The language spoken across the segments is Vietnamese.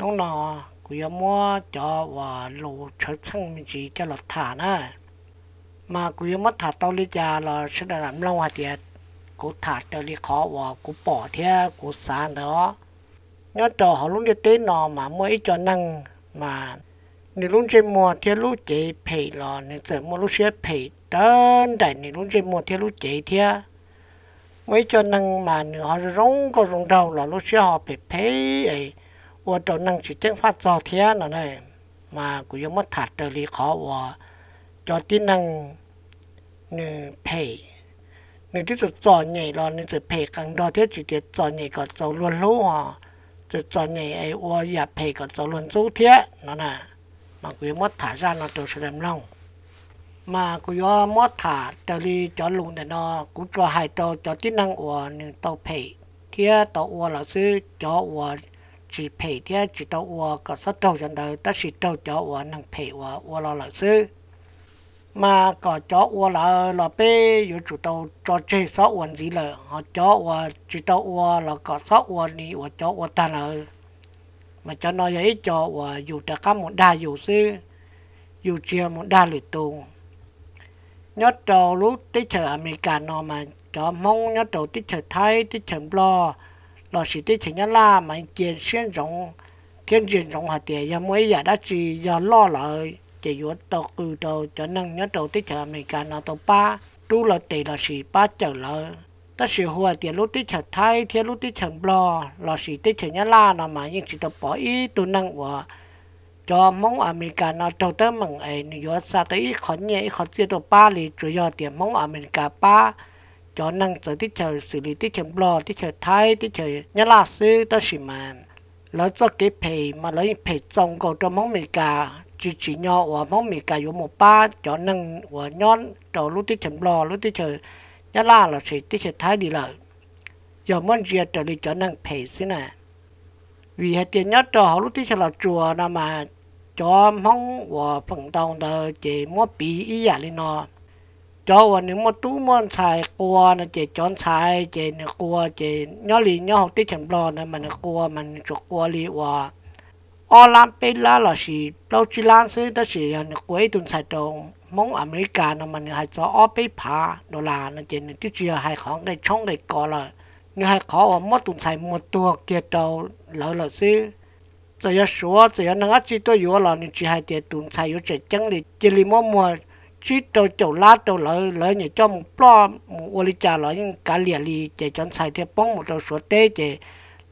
น้องนอกูยอมว่าจอว่าลูเชิดช่างมีจีจะหลดฐานะมากูยอมมดถาดเตาลิจาเราชนะนั้นรางวัดเดียกูถาดเตาลิขอว่ากูป่อเทีย กูสานเถอะย้อนจอเขาลุงจะเต้นนอมาเมื่อไอจอนั่งมา ในลุงเจมัวเทียลูเจเพยรอในเสือมมัวลูเชียเพยเดินได้ในลุงเจมัวเทียลูเจเทียไม่จนนั่งมาเนื้อหอร้องก็ร้องเท่าหล่อลูเชียเขาเ็ยเพยไอ我找能去蒸发照天了呢，嘛，我又没他这里好我，叫的能能配，你这是造孽了，你这配更多的直接造孽个走乱路啊，这造孽哎我也配个走乱走天了呢，嘛，我又没他啥那都是那弄。mà cứ do mót thả trở đi cho lùng để dạ, nó cũng cho hai trâu cho tính năng của những tàu phê thì tàu ua là sư cho ua chỉ phải đi chỉ tàu ua có số tàu dân đời, ta chỉ tàu cho ua năng phải ua ua lo lợi sư mà có cho ua là là bê yếu chủ tàu cho chơi số uẩn gì lợ họ cho ua chỉ tàu ua là có số ua đi ua cho ua ta lợ mà cho nó vậy cho ua dù đã có một đa dù sư dù chia một đa lửa tù nhớ trò lúc tới chờ America nó mà cho mong nhớ trò tới chờ Thái tới chờ Blo giờ giờ mới cho nâng nhớ đầu tới chờ mình cả nó tàu ba, tu là tỷ là sĩ ba chờ lỡ. Ta sĩ hùa tiền lúc tới chờ thay, thiên lúc tới chờ lo, là sĩ tới chờ nhá la nó mà nhưng chỉ tàu bỏ ý tu nâng vợ, cho mong ở mình cả nó đầu tới mừng ấy, nếu sa tới khó nhẹ khó chưa tàu ba thì chủ yếu tiền mong ở mình cả ba cho năng sở tích chờ xử lý tích chờ bò tích chờ thái tích chờ nhá là sư ta chỉ mà lỡ cho cái phê mà lỡ phê trong cầu cho mong mì cà chỉ chỉ nhỏ và mong mì cà yếu một ba cho năng và nhon cho lúc tích chờ bò lúc tích chờ nhá là là sẽ tích chờ thái đi lại giờ muốn gì trở đi cho năng phê xí nè vì hệ tiền nhất cho họ lúc tích chờ là chùa nào mà cho mong và phần đồng đời chỉ mua bị ý giả lên nó cho và nếu mà tú mòn xài qua là chỉ chọn xài chỉ nửa qua chỉ nhớ lì nhớ học tiết chẳng lo này mà nửa qua mình cho qua lì qua ở làm bên là là gì lâu chỉ làm xí đó gì là nửa cuối tuần xài trồng mong America nó mình hay cho ở bên phá đô la nó chỉ nửa tiết chỉ hay khoảng cái trong cái cỏ là như hay khó và mất tuần xài một tuần kia trâu lỡ là xí rồi số rồi nó chỉ tôi vừa là như chỉ hay tiền tuần xài vừa chỉ chẳng để chỉ lì mua mua chỉ cho chỗ lá cho lợi lợi nhà cho một lo một ô trà lợi nhưng cả lìa lì chỉ chọn xài thêm bông một trò sữa tê chỉ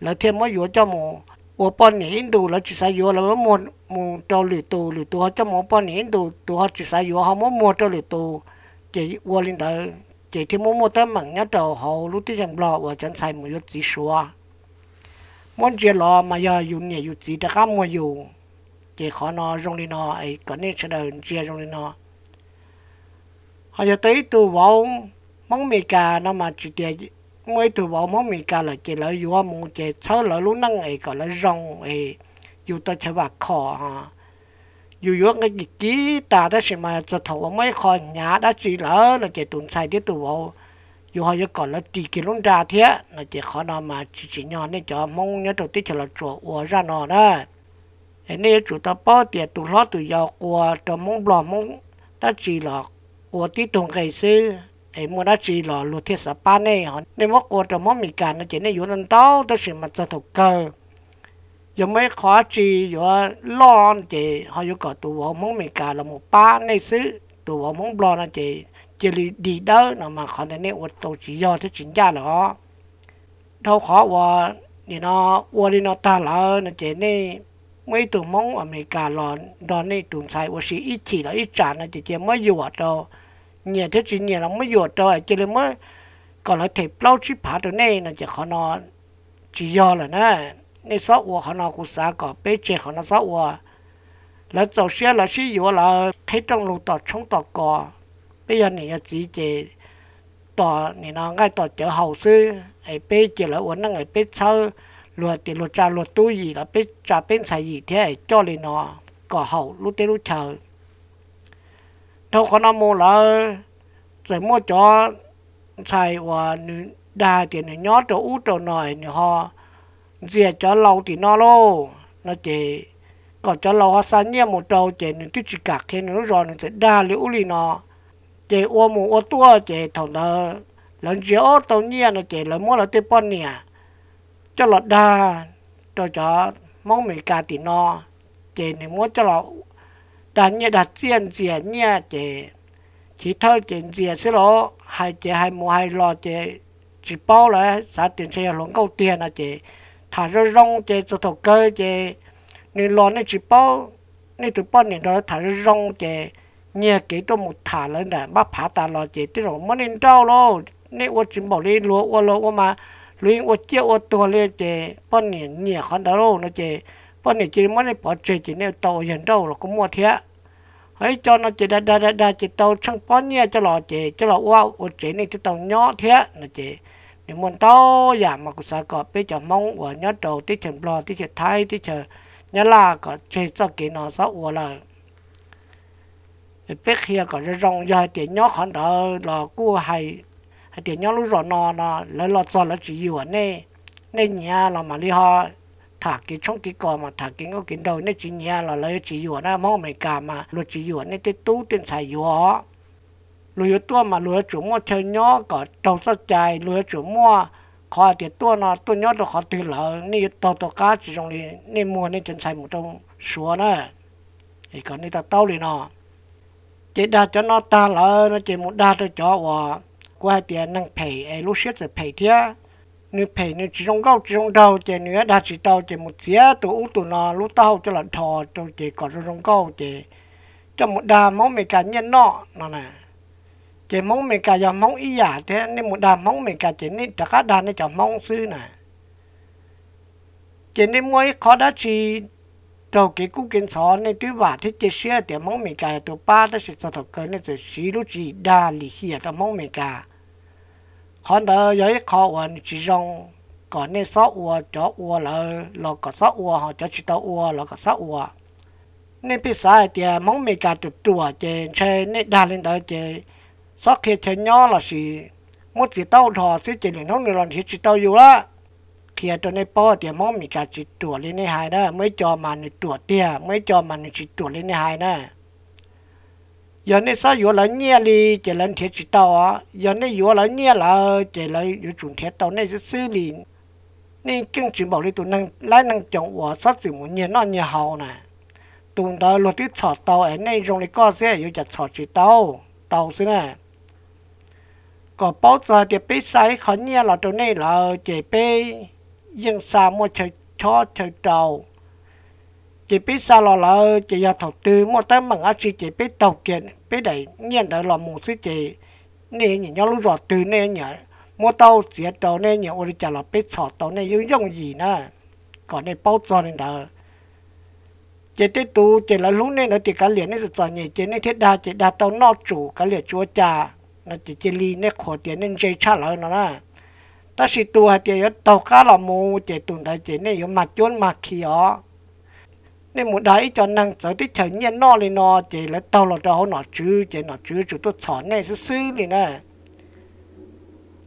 lợi thêm mấy vô cho một ô bọn nhà Hindu lợi chỉ xài vô là mấy một một trò lì tù lì tù họ cho một bọn nhà Hindu tù họ chỉ xài vô họ mỗi mua trò lì tù chỉ ô li đợi chỉ thêm mỗi mua tới mảng nhá trò họ lúc tí chẳng lo và chọn xài một vô chỉ sữa muốn chỉ lo mà giờ dùng nhà dùng chỉ đã khám mua dùng chỉ khó nó rong đi nó ấy còn nên sẽ đợi chia rong đi nó họ giờ tới tụ bảo mong mì cà nó mà chỉ để mỗi tụ bảo mong mì cà là chỉ lợi dụng một chỉ sau lợi lúc năng ấy gọi là rong ấy dù tôi chơi bạc khó ha dù yếu cái gì kỹ ta đó xem mà cho thầu mấy khó nhà đã chỉ lỡ là chỉ tụm sai tiếp tụ bảo dù họ giờ gọi là chỉ cái luôn trà thế là chỉ khó nào mà chỉ chỉ nhỏ nên cho mong nhớ đầu tiên cho là chỗ ủa ra nó đó nên chủ ta bỏ tiền tụ lót tụ giàu qua cho mong bỏ mong đã chỉ là กัวที่ตรงไก่ซื้อไอ้มราชีหล่อลุเทศปาเน่หอนในมกัวแต่มมีการนะเจนี่อยู่นันเต้าแต่สิมันจะถูกเกอยังไม่ขอจีอยู่ล้อนเจหอยู่กออตัวมมีการละหมูป้าในซื้อตัวมงบลอนะเจเจลีดีเด้อนะมาขอในนี้อวดตัวจียอที่จินยาหรอเราขอว่านี่เนาะอวดนอตาหลอนะเจนี่ไม่ตัวมงอเมริกาหลอนดอนนี่ตุนใสอวดสีอีจีหรออีจานนะเจเจไม่อยู่อัะเรา nhà thế chỉ nhà nó mới dột rồi cho nên mới còn lại thịt lâu chỉ phá được này là chỉ khó nó chỉ do là nè nên sáu ua khó nó cũng xa có bế chế khó nó sáu ua là dầu xe là xí dụ là thấy trong lũ tỏ trong tỏ cò bây giờ này chỉ chế tỏ này nó ngay tỏ chở hậu sư ai bế chế là uống nó ngày bế sau lùa tiền lùa trà lùa tu gì là bế trà bên xài gì thế ấy cho lên nó cỏ hậu lúc tế lúc chờ thâu có nó mua là rồi mua cho xài và nữ thì nữ nhót cho út cho nổi nữ họ dìa cho lâu thì nó lô nó chỉ còn cho lâu hoa xa nhiên một trâu chỉ nữ tích chỉ cạc khi nữ rồi nữ sẽ đa liễu lì nó chỉ ô mù ô tua chỉ thằng đó lần dìa ô tàu nhiên nó chỉ lần mua là tiếp bọn nè cho lọt đa cho cho mong mình cà thì nó chỉ nữ mua cho lọt 但一日先前呢，就 chỉ thơ chuyện gì xí lỗ hai chị hai mùa hai lò chị chỉ bao lại xã tiền xe lũng câu tiền là chị thả ra rong chị cho cơ chị nên lò nên chỉ bao nên từ bao nên đó thả ra rong chị nhà kỹ tôi một thả lên là bắt phá ta lò chị tức rồi mới nên đau lô nên ô chỉ đi lúa ô lô ô mà lúa ô chia ô tua lên chị bao nhiêu nhiều con đó lô nó chị bọn này chỉ mới bỏ chơi chỉ nếu tàu hiện đâu là cũng mua thiệt ấy cho nó chỉ đa đa đa chỉ tàu chẳng có nhia cho lọ chỉ cho lọ wow ô chỉ chỉ tàu nhỏ thiệt nó chỉ nếu muốn tàu giả mà cũng sao bây giờ mong của nhớ đầu tí chèn lo tí chèn thay tí chèn nhớ là có chơi nó sao ủa là biết kia có rong giờ tiền nhỏ khoản đó là cua hay hay tiền nhỏ lúc rồi nó nó lấy lọt cho là chỉ yêu anh nên nhà là mà đi ho thả cái trong cái cò mà thả cái ngô cái đầu nó chỉ nhà là lấy chỉ dùa nó mò mày cả mà lúa chỉ dùa nó tới tú tiền xài dùa lúa dùa tua mà lúa chủ chơi nhó có đầu sao chạy lúa chủ mua khó thì tua nó tua nhó được khó từ lỡ nên tàu tàu cá chỉ trong này nên mua nên chân xài một trong xuống nữa thì còn nên ta tao đi nó chỉ đa cho nó ta lỡ nó chỉ một đa cho chó và qua tiền năng phải ai lúc xét sẽ phải thiệt nếu phải nếu chỉ trong góc chỉ trong đầu chỉ nếu đã chỉ tàu chỉ một chiếc tổ ú tổ nó lúc tàu cho là thò cho chỉ có cho trong góc chỉ cho một đà móng mày cả nhân nọ nó nè chỉ móng mày cả giờ móng ý giả thế nên một đà móng mày cả chỉ nên tất cả đà nên chẳng móng sư nè chỉ nên mỗi khó đã chỉ tàu cái cú kiến sọ nên tuy vả thế chỉ xe thì móng mày cả tổ ba ta sẽ cho thọ cỡ nên sẽ xí lúc chỉ đà lì xì ở móng mày cả คนเดียวยขอวันจีรงก่อนนี้สักวันจะอวเลยแล้วก็สักวันหจะชิดัววัแล้วก็สักวันนี่พี่สายเดียมองมีการจุดตววเจนเชนนี่ดาลินเดเจสักเคเชนย้อนละสิมุดสีเต้าทอสิเจนหนึ่ท้องหนึ่งหลอนที่จิดเต้าอยู่ละเขียตัวในป้อเดียมองมีการจุดตัวเลนในหายนะไม่จอมันในตววเตี้ยไม่จอมันในจุดตัวเลนในหายนะ giờ này sao vừa là nhẹ đi chỉ là thiệt chỉ tàu á giờ này vừa là nhẹ là chỉ là vừa chúng thiệt tàu này sẽ xử lý nên kinh chỉ bảo đi tụi năng lái năng chọn quả sát gì muốn nhẹ nó nhẹ hậu nè tụi đó luật đi chọn tàu ấy này trong này có sẽ vừa chặt chọn chỉ tàu tàu xí nè có bao giờ thì bị sai khó nhẹ là tụi này là chỉ bị dân xa mua chơi cho chơi tàu chỉ biết xa lo là chỉ là thầu tư một tới mảng ác chỉ biết tàu kiện biết đẩy nhận đó là một suy chỉ nên nhìn nhau lúc rõ từ nên nhở mua tàu chỉ tàu nên nhở ôi trả là biết sọ tàu nên dùng dùng gì nữa còn nên bao giờ nên đó chỉ tết tu chỉ là lúc nên nó chỉ cá liền nên sợ nhỉ chỉ nên thiết đa chỉ đa tàu nó chủ cá liền chúa cha nó chỉ chỉ li nên khó tiền nên dây chả lại nó nè ta chỉ tu hay chỉ tàu cá là mù chỉ tu này chỉ nên dùng mặt chốn mặt kia nên một đấy cho năng sở thì chẳng nhiên nó lên nó chỉ là tao là tao nó chứ chỉ à. nó chứ chúng tôi chọn này sư sư này nè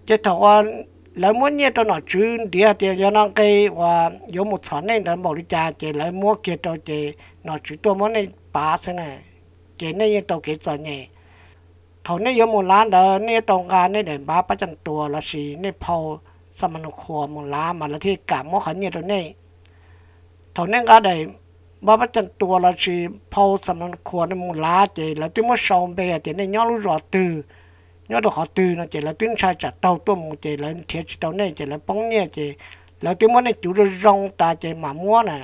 chỉ thầu anh lấy muốn nhiên tôi nó chứ địa thì do năng cái và do một chọn này là bảo đi cha chỉ lấy mua kia cho chỉ nó chứ tôi muốn này bà thế này chỉ này như tao kia chọn này thầu này do một lá đó này tông gà này để bà bắt chân tua là gì này phao sao mà nó khua một lá mà là thì cảm muốn khẩn nhiệt rồi này thầu này gà đấy bà bắt chân tua là chỉ phao sắm nó khó nó muốn lá chỉ là tiếng mà sầu bè chỉ này nhớ lúc rõ từ nhớ được họ từ nó chỉ là tiếng sai chặt tàu tua một chỉ là thiệt chỉ tàu này chỉ là bóng nhẹ chỉ là tiếng mà này chủ rồi rong ta chỉ mà mua nè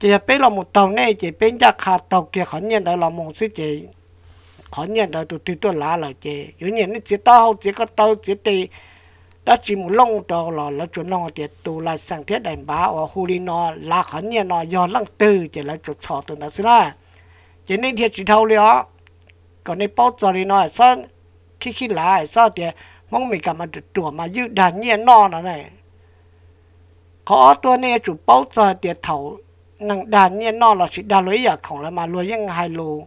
chỉ là bên là một tàu này chỉ bên ra khá tàu kia khó nhận đó là một sự chỉ khó nhận đó tụi tụi lá là chỉ yếu nhận nó chỉ tàu chỉ có tàu chỉ tì đó chỉ một lông trò là là chỗ nó thì tụ là sang thiết đành bá ở khu đi nó là khẩn nhiên nó do lăng từ chỉ là chỗ sọ từ nó xí là chỉ nên thiệt chỉ thâu lió còn nên bao giờ đi nó sao khi khi lại sao thì mong mình cảm mà chủ chùa mà dư đàn nhiên nó nó này có tôi nên chủ bao giờ thì thầu năng đàn nhiên nó là chỉ đàn lưỡi giờ à, không là mà lưỡi ยัง hai lù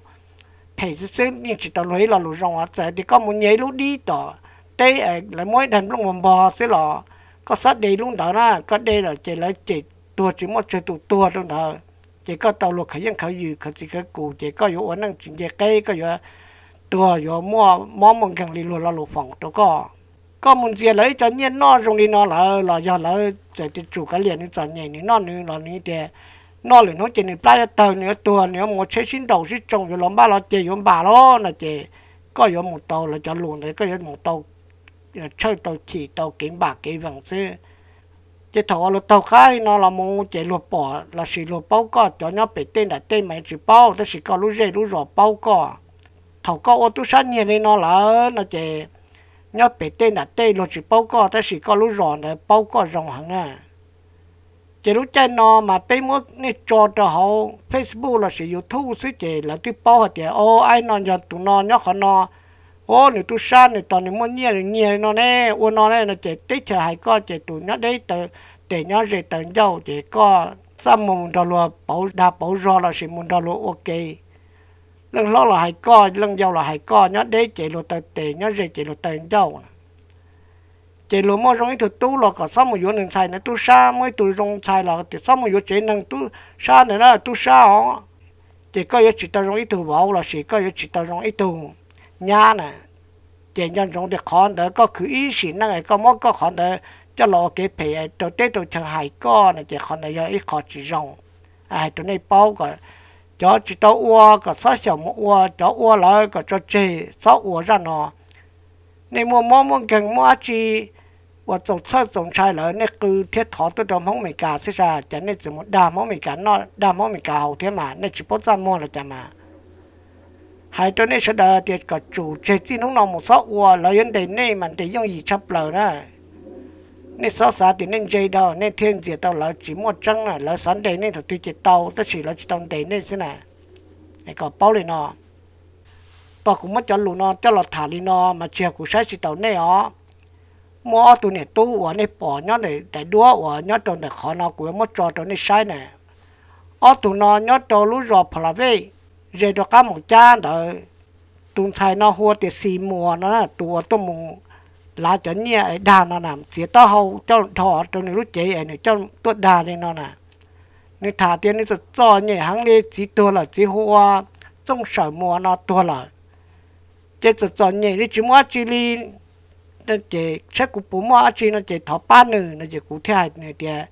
phải xí xí nhưng chỉ tao lưỡi là lù rong á thì có muốn nhảy lú đi tỏ tây ở ờ, lại mỗi đêm lúc mà bò xí lọ có sát đi lúc đó na có đây là chỉ lấy chỉ tua chỉ một chơi tụ tua lúc đó chỉ có tàu luộc khởi dân khởi dự khởi chỉ cái cụ chỉ có yếu ổn năng chuyện gì cây có yếu tua yếu mua mua mong càng đi luôn là lục phòng đó có có muốn gì lấy cho nhiên nó trong đi nó là là do là chỉ chủ cái liền cho nhảy nữa nó nữa là như thế, nó liền nó chỉ nên play tờ nữa tua nữa một chế sinh đầu sinh trồng rồi lắm ba là chỉ yếu ba lo là chỉ có yếu một tàu là cho luôn đấy có yếu một tàu chơi ờ, tàu chỉ tàu kiếm bạc cái vàng xe, chỉ thọ là tàu khai nó là mong chế luật bỏ là sự luật bao cỏ cho nó bị tên là tên mấy chỉ bao đó chỉ có lũ dây lũ rọ bao cỏ thầu có ô tô sáng nhiều nên nó là nó chế nó bị tên là tên luật chỉ bao cỏ đó chỉ có lũ rọ là bao cỏ rộng hẳn nè à. chế lũ chơi nó mà bây mua nên cho cho họ Facebook là sử youtube xí chế là cái bao hết chế ô ai nó nhận tụi nó nhớ họ nó ô nè tu sa nè, toàn nè muốn nhẹ nếu nhẹ nó nè ô nó nè nó chỉ tích chờ hai con chỉ tụ nó đấy tự để nó gì tự dầu chỉ co xăm một đồ lúa bảo đa bảo rò là xịn một đồ lúa ok lưng lo là hai co lưng dầu là hai co nó đấy chỉ lúa tự để nó gì chỉ lúa tự dầu chỉ lúa mua giống như thực tu là có xăm một yếu nâng xài nè tu sa mới tu rong xài là thì xăm một yếu chỉ nâng tu sa nè là tu sa họ chỉ có yếu chỉ ta rong ít tu bảo là chỉ có yếu chỉ ta rong ít tu นี่นะเจนยนยองเด็กคอนเดอก็คืออีสินั่งไอ้ก็มอก็คอนเดอจะรอเก็บเพย์ตัวเต้ตัวชียงไฮก็นะเจคอนเดอยังอีคอจีจงไอ้ตัวนี้เป้าก็จะจิตตัวอวก็สาเสียวมัวจะอ้วนแล้วก็จะเจี๋ยซาอ้วนจ้ะนอในมัวมอมงเก่งมัวจีว่าจงเชิดสจงชายเลยนี่คือเทียทอตัวเดิมของอเมริกาใช่าหจะนี่จะมดามของเมิกานอดามของเมิกาเอาเทียมาในจิปต์จำมัวเลยจะมา hai tuần nên sẽ đợi thì cả chủ chế tin không nào một số qua là yên đấy nên mà để dùng gì chấp lời nữa nên số sa thì nên chơi đâu nên thiên diệt tao là chỉ một trăng này là sáng đấy nên thật tuy chỉ tao tất chỉ là chỉ tao đấy nên thế này này có bao liền nọ, tao cũng mất cho lù nọ, cho lọt thả liền nọ mà chia cũng sẽ chỉ tao này ó mua tu này tu ua này bỏ nhá này để đua ua nhá cho để khó nó cũng mất cho cho này sai này ở tu nọ nhá cho lú rò phá về giờ đó các một cha đó tung sai nó hoa tiệt xì mùa nó là tua tôi mùng lá chân nhẹ đà nó nằm chỉ to hậu cho thọ cho nên lúc chế ấy cho tuột đà lên nó nè nên thả tiền nên cho nhẹ hàng đi chỉ tua là chỉ hoa trong sở mùa nó tua là chế cho cho nhẹ đi chỉ mua chỉ đi nó chế sẽ cũng bù mua chỉ nó chế thọ ba nữa nó chế cụ thể này tiệt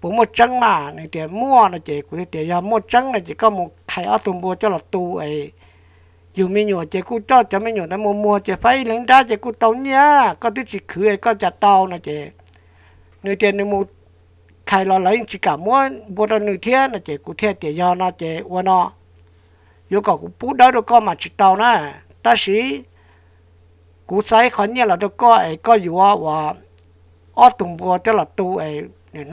bố một trắng này tiền mua là chỉ của tiền giờ một trắng này chỉ có một khai ở tùng bùa cho là tù ấy dù mi chỉ cú cho cho mi nhổ mua mua chỉ phải lấy ra chỉ cú tàu nhá có thứ chỉ khử ấy có tàu là chỉ người tiền người một khai lo lấy chỉ cả mua bùa đó người thiên là chỉ cú thiên tiền giờ nó chỉ qua nó yêu cầu cú bút đó được có mà chỉ tàu nè ta sĩ cú sai khó nhẹ là được có ấy có gì wa wa ở tùng cho là tù ấy để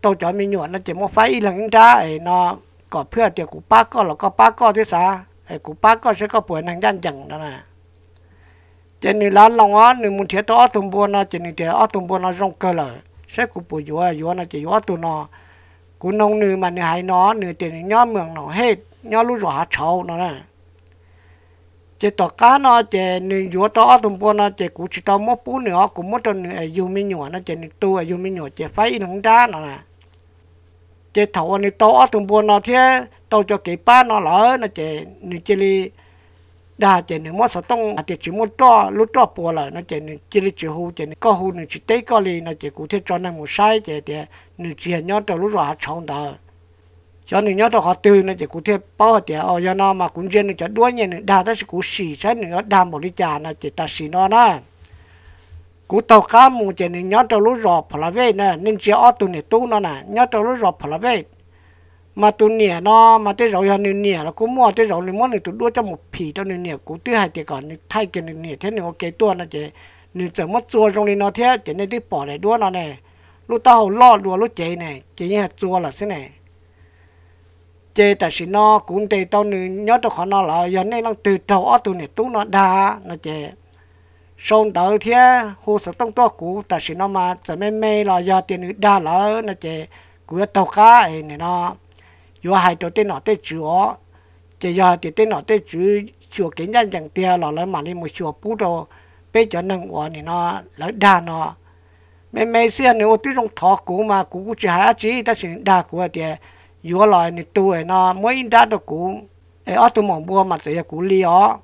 tôi cho mình nhuận nó chỉ một phải lần ra ấy nó có พื่อเดี๋ยวกูป้าก็เราก็ป้าก็ที่สาไอ้กูป้าก็ฉันก็ป่วยนางย่านจังนั่นน่ะเจนี่ร้านลองอ๋อหนึ่งมุนเทียตัวอ้อตุ่มบัวนะเจนี่เดียวอ้อตุ่มบัวนะร้องเกลือฉันกูป่วยอยู่อ่ะอยู่นะจะอยู่อ้อตุ่นอกูนงหนึ่งมันหายนอหนึ่งเจนี่ย้อนเมืองหนองเฮ็ดย้อนรู้จักหาเช้านั่นน่ะเจตัวก้านะเจนี่อยู่ตัวอ้อตุ่มบัวนะเจกูชิตอมอปูเหนือกูมอตัวเหนืออยู่ไม่หนัวนะเจนี่ตัวอยู่ไม่หนัวเจไฟหลังด้านนั่นน่ะ chế thầu này to từng buồn nó thế tàu cho cái ba nó lỡ nó chế nên chế li đa chế nên mất sao tông à, chế chỉ muốn cho lúc cho bùa lại nó chế nên chế li chỉ hú chế nên có hú nên chỉ tế có li nó chế cụ thể cho nên một sai chế thì nên chỉ hiện nhau tàu lúc rồi chọn đó cho nên nhau tàu họ tư nó chế cụ thể bao thì ở nhà nó mà cũng riêng nó cho đuôi nên đa ta sẽ cụ xì sai nên nó đam một ly trà nó chế ta xì nó đó cú tàu cá mù chỉ nên nhớ tàu lú rọ phải là về nè nên chỉ ở tu nè tu nó nè nhớ tàu lú rọ phải là về mà tu nè nó mà tới rồi hơn nè là cú mua tới rồi mua này tu đua cho một phì cho nè nè cú tới hai tỷ còn thay cái nè thế nè ok tua nó chỉ nè chỉ mất chua trong này nó thế chỉ nên đi bỏ để đua nó nè lú tàu lo đua lú chế nè chỉ như chua là thế nè chế ta xin nó cũng tê nè nhớ tàu khó nó là giờ này nó từ tàu ở tu nè tu nó đa nó chế sông tới thế hồ sơ tông to cũ ta chỉ nó mà cho mấy mấy là do tiền nữ đa lỡ nó chỉ của tàu cá này nó do hai chỗ tên nó tên chúa chỉ do thì tên nó tên chúa chúa kiến nhân chẳng tiền là lấy mà lên một chúa bút đồ bây giờ nâng của này nó lỡ đa nó mấy mấy xưa nếu tôi trong thọ cũ mà cũ chỉ hai chỉ ta chỉ đa của thì do lại này tôi nó mới đa được cũ ở tôi mong bua mà sẽ cũ li ó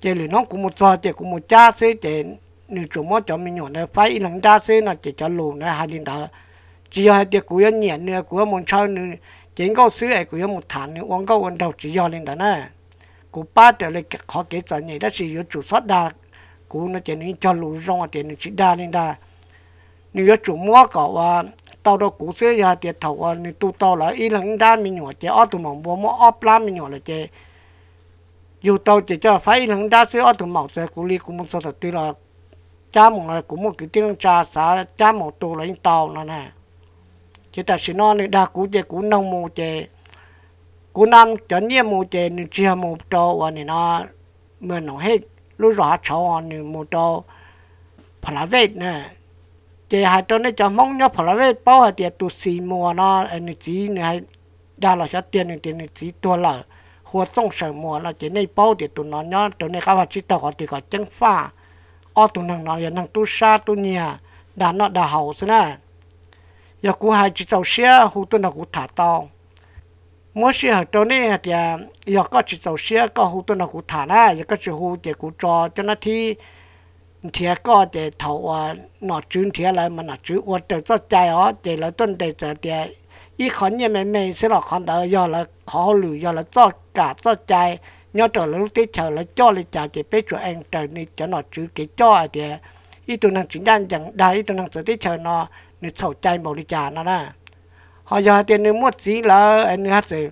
chế lì nó cũng một cho chế cũng một cha xế chế nếu chúng mô cho mình nhỏ này phải lắng cha xế là chế cho lù này hai điện thờ chỉ cho hai chế cũng yên nhẹ nữa cũng một cho nữa chế có xứ ấy cũng một thằng nữa uống có uống đầu chỉ cho lên đó nè cũng ba trở lại khó kể cho nhỉ đó chỉ yếu chủ xuất đa cũng nó chế nên cho lù rong à, chế nên chỉ đa lên đa nữ chủ mô có và tao đó cũng xế ra chế thầu và nữ tu tao là ý lắng đa mình nhỏ chế ở tụ mong bố mô ở plan mình nhỏ là chế dù tôi chỉ cho phải những đã xưa ở thùng màu sẽ cú li cũng một số thật tuy là cha một người cũng một cái tiếng cha xã cha một tù lấy tàu nè nè chỉ ta non nói đa cú chè cú nông mù chè cú năm chấn nhiên mù chè nên chia mù trâu và nên nó mưa nó hết lúc rõ cháu nên mù trâu phải là vết nè chè hai trâu nên cho mong nhớ phải là vết bao hai tiền tu xì mùa nó nên chỉ nên hay đa là cho tiền nên tiền nên chỉ tôi lợi หัวส่งเสริมมัวเราจะในเป้าเดี๋ยวตัวนอนย้อนตัวในข้าวจิตต่อขอตีก่อจังฟ้าอ้อตัวนางนอนอย่านางตุชาตุเนียด่านนอด่าเห่าซะนะอย่ากูหายจิตเจ้าเสียหูตัวนักกูถาตองมื่อเสียตัวนี้เดี๋ยวอย่าก็จิตเจ้าเสียก็หูตัวนักกูถาได้อย่าก็จะหูเดี๋ยวกูจอเจ้าหน้าที่เทียก็จะเถาว่าหนอจื้นเทียอะไรมันหนอจื้ออวดแต่เจ้าใจอ๋อเดี๋ยวเราต้นแต่เดี๋ยว一看见妹妹是老看到要了考虑要了做 cả 做 chạy nhớ trở là lúc tiếp theo là cho lại trả chỉ biết cho anh trở nên cho nó chữ cái cho thì ý tôi năng chính đang chẳng đại ý tôi năng sự tiếp theo nó nên sầu chạy bảo đi trả nó nè họ giờ tiền nên mất gì là anh hát gì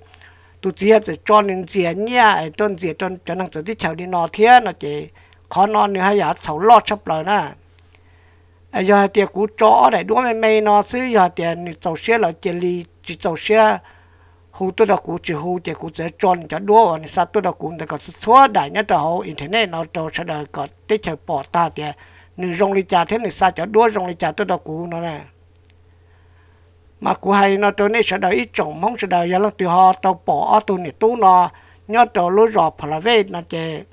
tôi chỉ hát cho nên gì nhá tôi gì tôi cho năng sự tiếp theo đi nó thế nó chỉ khó nó nữa hay giờ sầu lo chấp lời nè giờ tiền cú chó để đuổi mày mày nó xứ giờ tiền sầu xe là chỉ lì chỉ tàu xe hú tôi đọc cũ chỉ hú chỉ cú sẽ chọn cho đua và sao tôi đọc cũ để có xóa đại nhất là hậu internet nó cho sẽ được có để chơi bỏ ta thì à, nữ rong đi trả thế này sao cho đua rong đi trả tôi đọc cũ nó nè mà cũ hay nó tôi nên sẽ được ít chồng mong sẽ được giờ lăng từ họ tàu bỏ tôi này tú nó nhớ trâu lối rọ phải là về nó chơi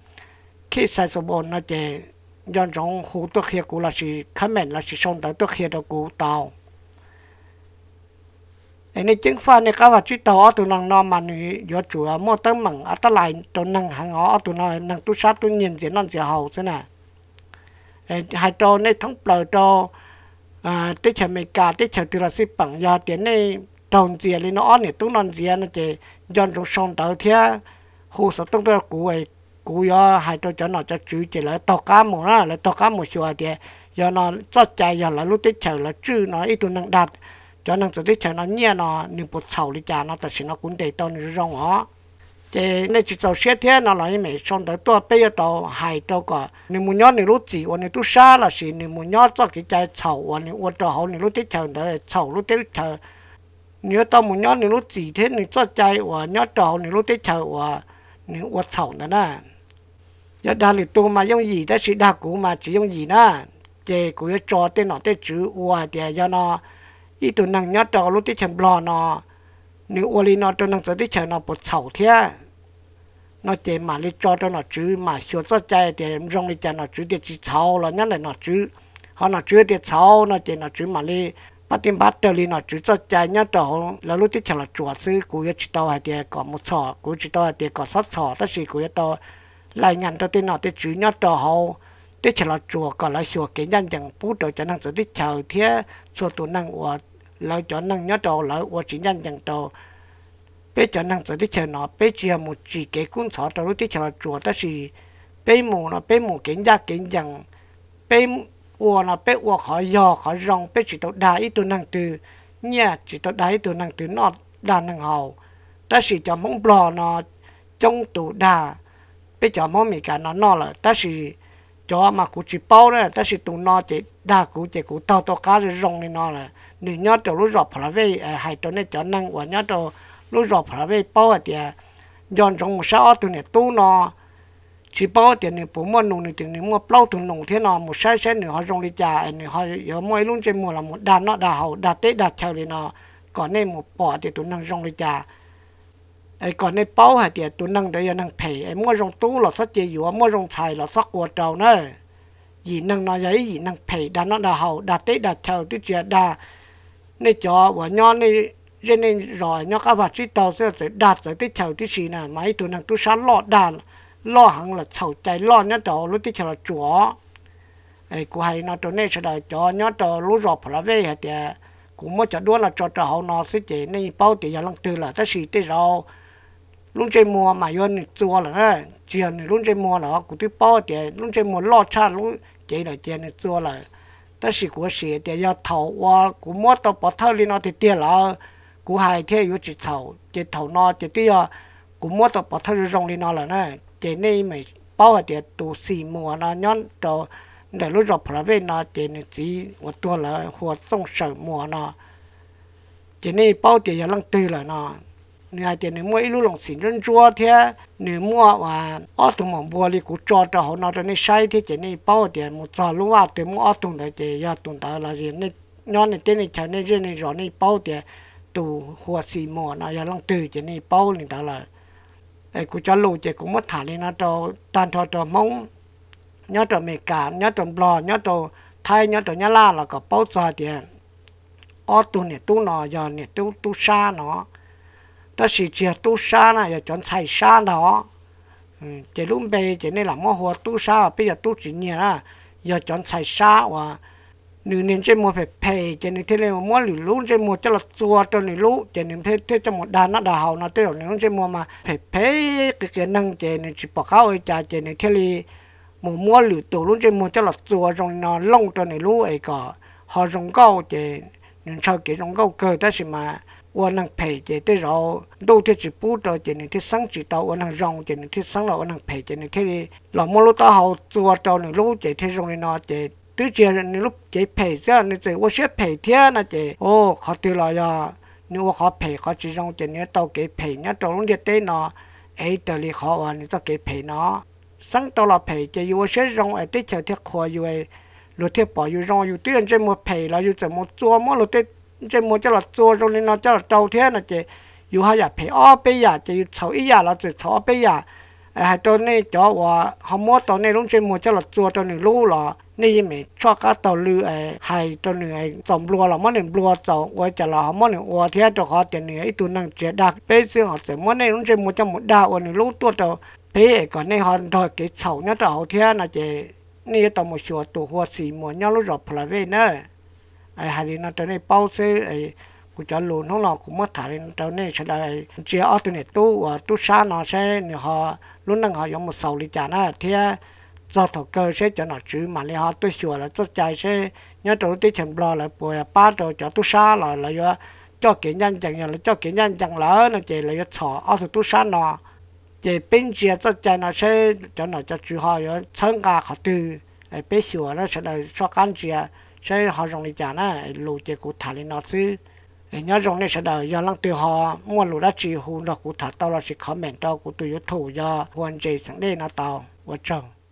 khi sai số bốn nó chơi, dọn rong hú tôi khi cũ là chỉ comment là chỉ xong tới tôi khi đọc cũ tàu anh ấy chứng phan này các bạn chú tàu tụ năng nó mà nữ do chùa mua tấm mảng ở ta lại tụ năng hàng ó tụ nó năng tu sát tu nhìn diễn năng sẽ hậu thế này hai trò này thống bờ trò à tới chợ mỹ cả tới chợ từ là xí bằng giờ tiền này trồng dìa lên nó này tu năng dìa nó chỉ dọn trong sông tàu thế khu sở tung tôi cụ ấy cụ do hai trò cho nó cho chú chỉ là tàu cá mù đó là tàu cá mù xua thì giờ nó cho chạy giờ là lúc tới chợ là chưa nó ít tu năng đạt cho nên từ đấy nó nhẹ nó niệm bột sầu đi cha nó tự xin nó cũng để tao nó rong họ, thì nên chỉ tao xét thế nó là như mày xong tới tôi bây giờ tao hai tao cả niệm muốn nhớ niệm lúc gì hoặc niệm tu sa là gì niệm muốn nhớ cho cái trái sầu hoặc niệm hoặc tao hậu niệm lúc thế chờ tới sầu lúc thế chờ nếu tao muốn nhớ niệm lúc gì thế niệm cho trái hoặc nhớ tao niệm lúc thế chờ hoặc niệm hoặc sầu nữa nè giờ đa lực tu mà dùng gì đó sự đa cũ mà chỉ dùng gì nè thì cũng cho tên nó tên chữ hoặc thì cho nó ít tụi nàng nhát trò lúc tí chẳng nó nếu ô li nó tụi nàng tới nó bột sầu thế nó chỉ mà đi cho cho nó chứ mà sửa cho chạy thì em rong đi nó chứ thì chỉ sầu là nhất nó chứ họ nó chứ thì sầu nó chỉ nó chứ mà đi bắt tìm bắt trở đi nó chứ cho chạy nhát trò là lúc tí chẳng là chùa chỉ tao hay thì có một sọ chỉ tao hay thì có sót sọ tất sĩ cú yếu lại nhận cho tên nó thì chứ nhát trò hậu để chờ là chùa còn là chùa cái nhân chẳng phú trò cho năng sự đi chờ thế chùa tu năng của lợi cho năng nhớ trò lợi của chỉ nhân chẳng trò bé cho năng sự đi chờ nó bé chỉ là một chỉ cái cuốn sọ trò lúc đi chờ là chùa đó là bé mù nó bé mù kiến gia cái chẳng bé uo nó bé uo khó giò khó rong bé chỉ tao đại tụ năng từ nhà chỉ tao đại tụ năng từ nó đa năng hậu ta chỉ cho mong bò nó trong tụ đà bây giờ mong mì cả nó nó là đó là cho mà cụ chỉ bao nữa ta sẽ tụ nó chỉ đa cụ chỉ cụ tao tao cá rồi rong lên nó là nửa nhớ trâu lúc rọp phá về hai trâu này cho năng và nhớ trâu lúc rọp phá về bao thì dọn trong một sao tụ này tu nó chỉ bao thì nửa bốn mươi nung nửa thì nửa mua bao tụ nung thế nào một sai sai nửa họ rong đi chả nửa họ giờ mỗi luôn trên mùa là một đàn nó đà hậu đà tết đà chờ lên nó còn nên một bỏ thì tụ năng rong đi chả ai còn này bao hạt tiền tôi năng đấy năng phê ai mua rong tú là sắt chơi yếu mua rong chài là sắt quạt trâu nữa gì năng nói gì năng phê đã nó đã hậu đã tết đã chờ tôi chuyện đã này cho vợ nhau này cho nên rồi nó các bạn chỉ tàu sẽ sẽ đạt tới cái chầu tí xì nè mấy tụi nàng tụi sáng lọ đàn lọ hàng là chầu chạy lọ sẽ đợi sẽ chỉ nên bao tiền giờ lúc chơi mua mà vô yon chua là đó chuyện lúc chơi mua là cũng tôi bao tiền lúc chơi mua lo cha lúc chơi là tiền chua là ta chỉ của sĩ để cho thầu và cũng mua tao bỏ thâu lên nó thì tiền là cũng hay thế yếu chỉ thầu chỉ thầu nó chỉ tiêu cũng mua tao bỏ thâu rong lên nó là nè chỉ này mày bao tiền đủ xì mua nó nhon cho để lúc rồi phải về nó chỉ chỉ một tua là hoạt sông sở mua nó chỉ này bao tiền là lăng tư là nó nửa tiền nửa mua ít lúc lòng xin run chua thế nửa mua và ô thùng mỏng bùa đi cũng cho cho họ nào cho nên sai thế chỉ nên bao tiền một giờ lúc mà tiền mua ô thùng đấy chỉ giờ thùng đó là gì nên nó này tên này chả nên riêng này rõ nên bao tiền tù hoa xì mò nào, giờ lòng từ chỉ nên bao nên đó là ấy cũng cho lù chỉ cũng mất thả lên nó tan cho cho mong nhớ cho mì cả nhớ cho bò nhớ cho thay nhớ cho nhá la là có bao giờ tiền ở tù này tu nó giờ này tu tu xa nó ta sĩ chỉ tu sa na giờ chọn xài sa đó Chế lúc bây chế này làm món hoa tu sa bây giờ tu chỉ nhiều à giờ chọn xài sa và nửa nên chơi mua phải pay chế này thế này mua lửa lũ chơi mua cho là chua cho nửa lũ chế này thế thế cho một đàn nó đào hậu nó tới rồi nếu mua mà phải pay cái cái năng chế này chỉ bỏ khao ấy trả chế này thế này mua mua lửa tổ lũ chơi mua cho là chua trong nó lông cho nửa lũ ấy cả họ dùng câu chế nên sau cái dùng câu cơ ta đó mà 我能陪着的绕，都这只步骤就能去上指导，我能让就能去上了，我能陪着你去。老么路到好做到你路这去让你拿这，对这你路这陪着你这，我先陪天那这，哦，好对了呀，你我好陪好只让这你到给陪，你到弄这对呢，哎，这里好啊，你再给陪呢，上到了陪这，我先让哎对这条可以喂，路铁保又让又对人这么陪了又怎么做么路对。เจมัวจะหลัดัวตรงนี้นะจะหลัดเจ้าเทียนนะเจอยู่หายาเพออไปยากจะอยู่เฉาอียาเราจะเฉาไปอยาไอ้ตัวนี้จอว่าฮอมตัวนี้ลุงเจมัวจะหลัดัวตัวนี้รู้หรอนี่ยังไม่ชอบก็ตัวลือไอ้หายตัวหนึ่ไอ้สมรัวหรอมันหนึ่งบัวจองวัวจะหล่อมันหนึ่งวัวเทียตัวคอเจนเหนือไอ้ตัวนั่งเจดักเป้เสื่อมเสียมันในลุงเจมัวจะหมดดาวันนี้รู้ตัวตัวเป้ก่อนในหอนทอยกิเฉาเนี่ยตัวเทียนะเจนี่ตัวมัวชัวตัวหัวสีมัวเนี่ยรู้จักพลเวเนอร์ ai hà đi nó trở nên bao xe ai cũng cho lù nó là cũng mất thả đi nó trở nên sẽ là chia ở từ này tu và tu xa nó sẽ họ luôn đang họ dùng một sầu đi trả nó thì à, do thổ cơ sẽ cho nó chữ mà lấy họ tôi sửa là tôi chạy sẽ nhớ chỗ tôi chèn bò là bùi à, ba chỗ cho tu xa là là do cho kiến nhân chẳng là cho kiến nhân chẳng lỡ nó chỉ là do thọ ở tu xa nó chỉ bên kia cho chạy nó sẽ cho nó cho chữ họ rồi thân cả họ từ bên sửa nó sẽ là so cán kia sẽ họ dùng để trả na lù chế cụ thả lên nó chứ nhớ dùng để sẽ đợi do lăng tiêu họ mua lù đã chỉ hù nó cụ thả tao là chỉ khó mệt tao cụ tụi yếu thủ do quan chế sáng đây nó tao vợ chồng